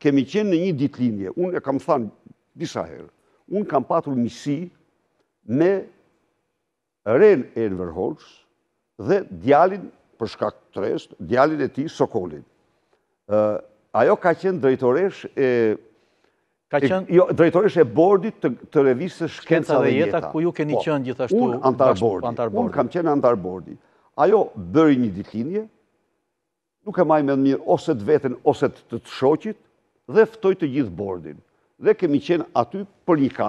kemi qenë në një ditlinje. Unë e kam thanë disa herë. Unë kam patur misi me Ren Enver Holtz dhe djalin për shkak të rest, djalin e ti Sokolin. Ajo ka qenë drejtoresh e Ka qenë jo, drejtoresh e bordit të, të revistës Shkenca dhe, jeta, ku ju keni po, qenë gjithashtu unë antar bordi. Un kam qenë antar bordi. Ajo bëri një ditlinje, nuk e maj me në mirë ose të veten ose të të, të shoqit, dhe ftoj të gjithë bordin. Dhe kemi qenë aty për një ka,